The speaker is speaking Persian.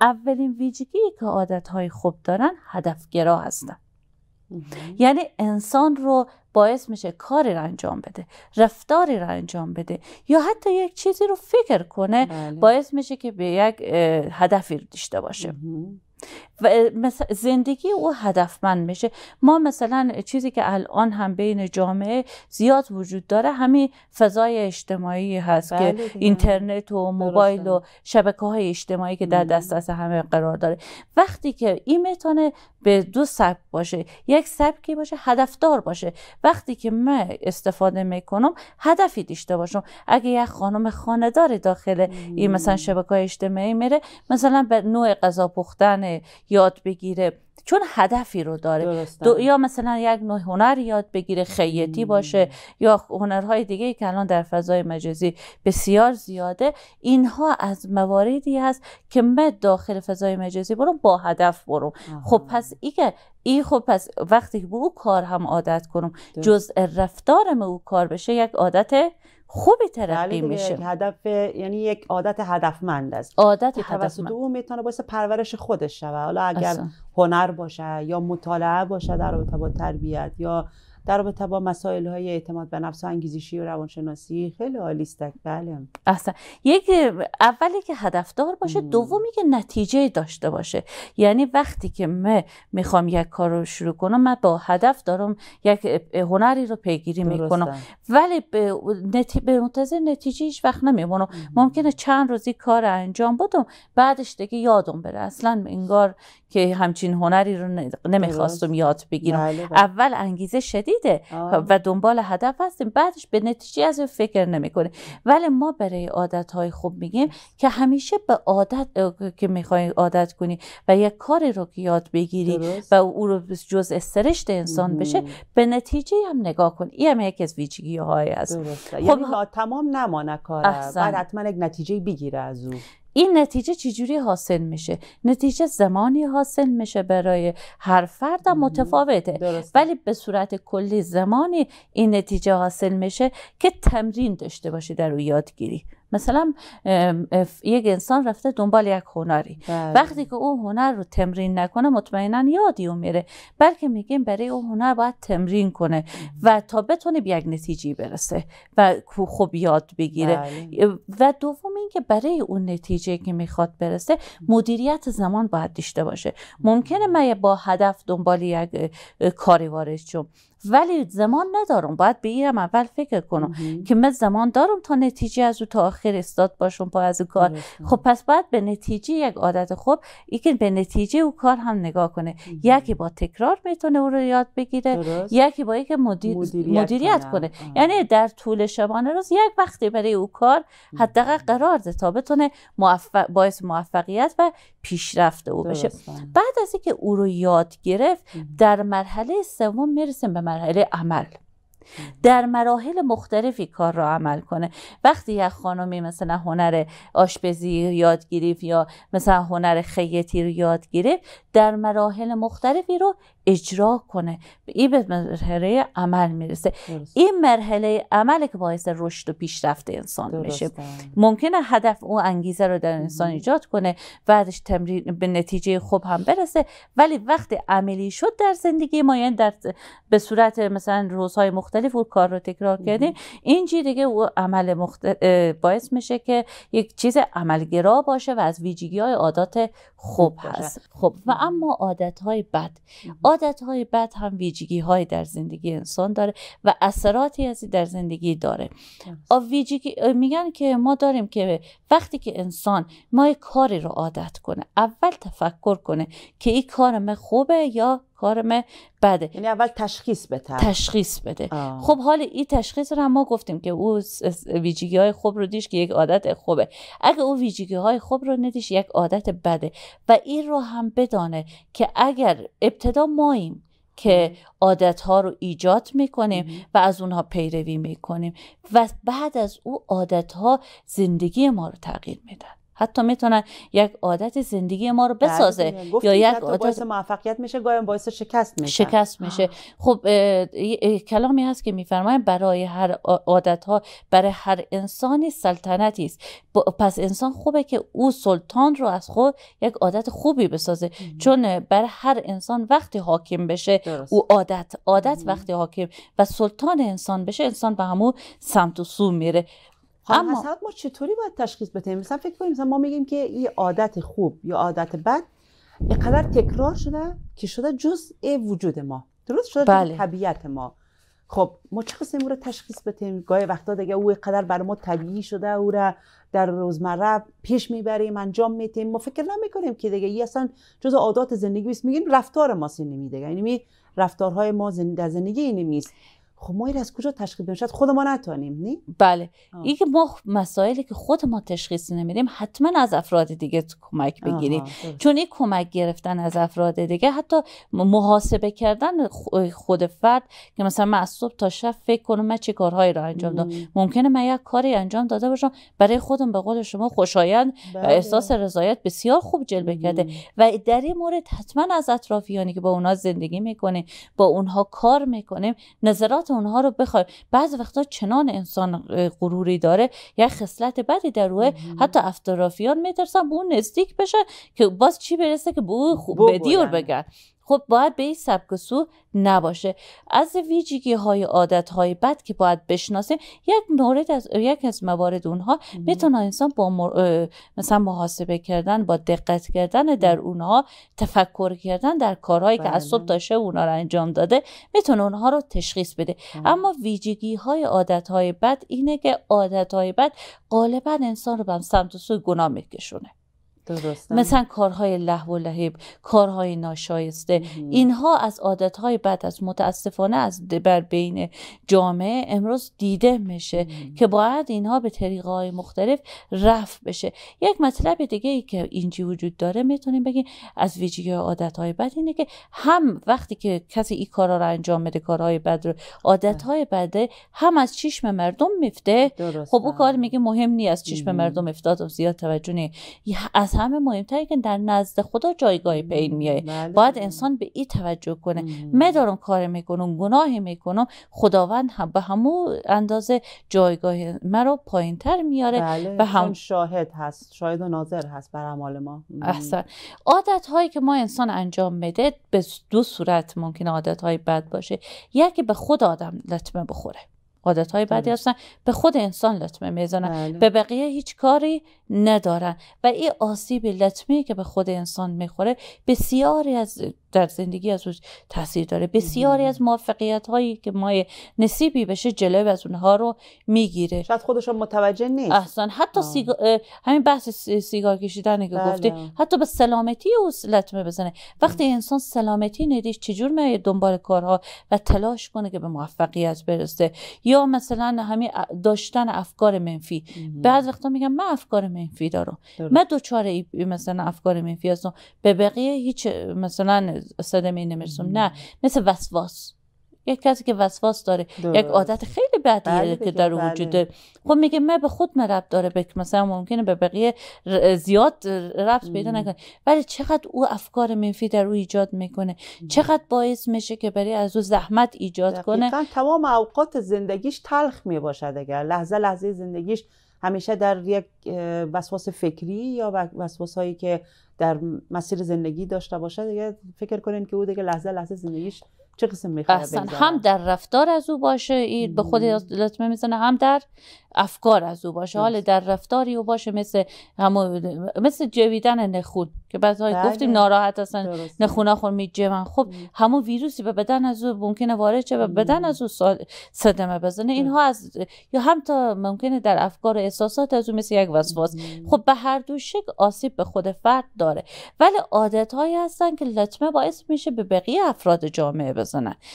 اولین ویژگی که عادتهای خوب دارن هدفگرا هستن یعنی انسان رو باعث میشه کاری رو انجام بده رفتاری رو انجام بده یا حتی یک چیزی رو فکر کنه بله. باعث میشه که به یک هدفی داشته باشه و زندگی او هدفمند میشه ما مثلا چیزی که الان هم بین جامعه زیاد وجود داره همین فضای اجتماعی هست که بله اینترنت و موبایل و شبکه های اجتماعی که در دسترس همه قرار داره وقتی که این میتونه به دو سبک باشه یک سبکی باشه هدفدار باشه وقتی که من استفاده میکنم هدفی داشته باشم اگه یک خانم خاندار داخل این مثلا شبکه های اجتماعی میره مثلا به نوع غذا پختن یاد بگیره چون هدفی رو داره یا مثلا یک نوع هنر یاد بگیره خیاطی باشه یا هنرهای دیگه که الان در فضای مجازی بسیار زیاده اینها از مواردی هست که من داخل فضای مجازی برم با هدف برم خب پس که ای خب پس وقتی به او کار هم عادت کنم جزء رفتارم او کار بشه یک عادت خوبی ترقی بله میشه هدف یعنی یک عادت هدفمند است عادت که توسط او میتونه باعث پرورش خودش شود حالا اگر هنر باشه یا مطالعه باشه در رابطه با تربیت یا در رابطه با مسائل های اعتماد به نفس و انگیزشی و روانشناسی خیلی عالی است بله اصلا یک اولی که هدف دار باشه دومی که نتیجه داشته باشه یعنی وقتی که من میخوام یک کار رو شروع کنم من با هدف دارم یک هنری رو پیگیری میکنم ولی به, نتی... به منتظر نتیجه هیچ وقت نمیمونم ممکنه چند روزی کار انجام بدم بعدش دیگه یادم بره اصلا انگار که همچین هنری رو نمیخواستم یاد بگیرم بله، بله. اول انگیزه شدید و دنبال هدف هستیم بعدش به نتیجه از فکر نمیکنه. ولی ما برای عادت های خوب میگیم که همیشه به عادت که میخوای عادت کنی و یک کاری رو که یاد بگیری و او رو جز استرشت انسان بشه به نتیجه هم نگاه کن این هم یکی از ویژگی های خب یعنی تمام نمانه کاره بعد حتما یک نتیجه بگیره از او این نتیجه چجوری حاصل میشه نتیجه زمانی حاصل میشه برای هر فرد متفاوته ولی به صورت کلی زمانی این نتیجه حاصل میشه که تمرین داشته باشه در او یادگیری مثلا یک انسان رفته دنبال یک هنری بله. وقتی که اون هنر رو تمرین نکنه مطمئنا یادی اون میره بلکه میگیم برای اون هنر باید تمرین کنه و تا بتونه به یک نتیجه برسه و خوب یاد بگیره بله. و دوم اینکه برای اون نتیجه که میخواد برسه مدیریت زمان باید داشته باشه ممکنه من با هدف دنبال یک کاری وارد شم ولی زمان ندارم باید بگیرم اول فکر کنم که من زمان دارم تا نتیجه از او تا آخر استاد باشم پا از او کار خب پس باید به نتیجه یک عادت خوب یکی به نتیجه او کار هم نگاه کنه یکی با تکرار میتونه او رو یاد بگیره یکی با یک مدیر... مدیریت, کنه یعنی در طول شبانه روز یک وقتی برای او کار حداقل قرار ده تا بتونه موفق... باعث موفقیت و پیشرفت او بشه بعد از اینکه او رو یاد گرفت در مرحله سوم میرسیم به مرحله عمل در مراحل مختلفی کار را عمل کنه وقتی یک خانمی مثلا هنر آشپزی یاد گرفت یا مثلا هنر خیاطی رو یاد گرفت در مراحل مختلفی رو اجرا کنه این به مرحله عمل میرسه درست. این مرحله عمله که باعث رشد و پیشرفت انسان درست. میشه ممکنه هدف اون انگیزه رو در انسان ایجاد کنه بعدش تمرین به نتیجه خوب هم برسه ولی وقتی عملی شد در زندگی ما یعنی در به صورت مثلا روزهای مختلف اون کار رو تکرار کردیم اینجی دیگه او عمل باعث میشه که یک چیز عملگرا باشه و از ویژگی های عادات خوب هست خب و اما عادت های بد عادت های بد هم ویژگی های در زندگی انسان داره و اثراتی از در زندگی داره ویژگی میگن که ما داریم که وقتی که انسان ما کاری رو عادت کنه اول تفکر کنه که این کار من خوبه یا کارم بده یعنی اول تشخیص بده تشخیص بده خب حال این تشخیص رو هم ما گفتیم که او ویژگی های خوب رو دیش که یک عادت خوبه اگه او ویژگی های خوب رو ندیش یک عادت بده و این رو هم بدانه که اگر ابتدا ماییم که عادت ها رو ایجاد میکنیم و از اونها پیروی میکنیم و بعد از او عادت ها زندگی ما رو تغییر میدن حتی میتونن یک عادت زندگی ما رو بله، بسازه یا یک عادت باعث موفقیت میشه گاهی باعث شکست میشه شکست میشه خب کلامی هست که میفرمایم برای هر عادت ها برای هر انسانی سلطنتی است پس انسان خوبه که او سلطان رو از خود یک عادت خوبی بسازه چون بر هر انسان وقتی حاکم بشه او عادت عادت وقتی حاکم و سلطان انسان بشه انسان به همو سمت و سو میره اما ما چطوری باید تشخیص بدیم مثلا فکر کنیم مثلا ما میگیم که این عادت خوب یا عادت بد اینقدر تکرار شده که شده جزء وجود ما درست شده بله. طبیعت ما خب ما چه قسم رو تشخیص بدیم گاهی وقتا دیگه او قدر بر ما طبیعی شده او را در روزمره پیش میبریم انجام میتیم ما فکر نمیکنیم که دیگه این اصلا جز عادات زندگی است میگیم رفتار ما سینه دیگه یعنی رفتارهای ما در زندگی اینه خب ما از کجا تشخیص بدیم شاید خود ما نتانیم نی بله این که ما خب مسائلی که خود ما تشخیص نمیدیم حتما از افراد دیگه کمک بگیریم چون این کمک گرفتن از افراد دیگه حتی محاسبه کردن خود فرد که مثلا من از صبح تا شب فکر کنم من چه کارهایی را انجام دادم ممکنه من یک کاری انجام داده باشم برای خودم به قول شما خوشایند و بله. احساس رضایت بسیار خوب جلب کرده و در این مورد حتما از اطرافیانی که با اونها زندگی میکنه با اونها کار میکنیم نظرات خصلت اونها رو بخوای بعض وقتا چنان انسان غروری داره یا خصلت بدی در روه حتی افترافیان میترسن به اون نزدیک بشه که باز چی برسه که به او بدیور بگن خب باید به این سبک سو نباشه از ویژگی های عادت های بد که باید بشناسیم یک مورد از یک از موارد اونها میتونه انسان با مر... مثلا محاسبه کردن با دقت کردن در اونها تفکر کردن در کارهایی که بله، از صبح تا اونها رو انجام داده میتونه اونها رو تشخیص بده اما ویژگی های عادت های بد اینه که عادت های بد غالبا انسان رو به سمت سو گناه میکشونه مثلا کارهای لحو و لهیب کارهای ناشایسته اینها از عادتهای بعد از متاسفانه از بر بین جامعه امروز دیده میشه که باید اینها به طریقه های مختلف رفع بشه یک مطلب دیگه ای که اینجی وجود داره میتونیم بگیم از ویژگی عادتهای بد اینه که هم وقتی که کسی این کارا رو انجام میده کارهای بد رو عادتهای بده هم از چشم مردم میفته خب او کار میگه مهم نیست از چشم مم. مردم افتاد و زیاد توجه نی. از همه مهمتری که در نزد خدا جایگاهی به این بله، باید بله. انسان به این توجه کنه مدارم دارم کار میکنم گناه میکنم خداوند هم به همو اندازه جایگاه مرا پایین تر میاره بله، و به هم شاهد هست شاهد و ناظر هست بر اعمال ما احسن عادت هایی که ما انسان انجام میده به دو صورت ممکن عادت های بد باشه یکی به خود آدم لطمه بخوره عادت های بدی هستن به خود انسان لطمه میزنن بله. به بقیه هیچ کاری ندارن و این آسیب لطمه که به خود انسان میخوره بسیاری از در زندگی از روش تاثیر داره بسیاری از موفقیت هایی که ما نصیبی بشه جلب از اونها رو میگیره شاید خودشون متوجه نیست اصلا حتی سیگا... همین بحث سیگار کشیدن که بله. گفتی حتی به سلامتی او لطمه بزنه وقتی انسان سلامتی ندیش چجور میاد دنبال کارها و تلاش کنه که به موفقیت برسه یا مثلا همین داشتن افکار منفی مم. بعد وقتا میگم من افکار منفی دارم من دوچاره مثلا افکار منفی هستم به بقیه هیچ مثلا این نمیرسون نه مثل وسواس یک کسی که وسواس داره یک عادت خیلی بدیه بله، که در بله. وجود داره خب میگه من به خود من داره بک مثلا ممکنه به بقیه زیاد ربط پیدا نکنه ولی چقدر او افکار منفی در او ایجاد میکنه چقدر باعث میشه که برای از او زحمت ایجاد دقیقا. کنه تمام اوقات زندگیش تلخ میباشد اگر لحظه لحظه زندگیش همیشه در یک وسواس فکری یا وسواس هایی که در مسیر زندگی داشته باشه دیگه فکر کنین که او دیگه لحظه لحظه زندگیش چه قسم هم در رفتار از او باشه این به خود لطمه میزنه هم در افکار از او باشه حال در رفتاری او باشه مثل همو مثل جویدن نخود که بعضی بله، گفتیم ناراحت هستن نخونا خون میجمن خب همون ویروسی به بدن از او ممکنه وارد شه و بدن از او صدمه بزنه اینها از یا هم تا ممکنه در افکار و احساسات از او مثل یک وسواس خب به هر دو شکل آسیب به خود فرد داره ولی عادت هایی هستن که لطمه باعث میشه به بقیه افراد جامعه sådana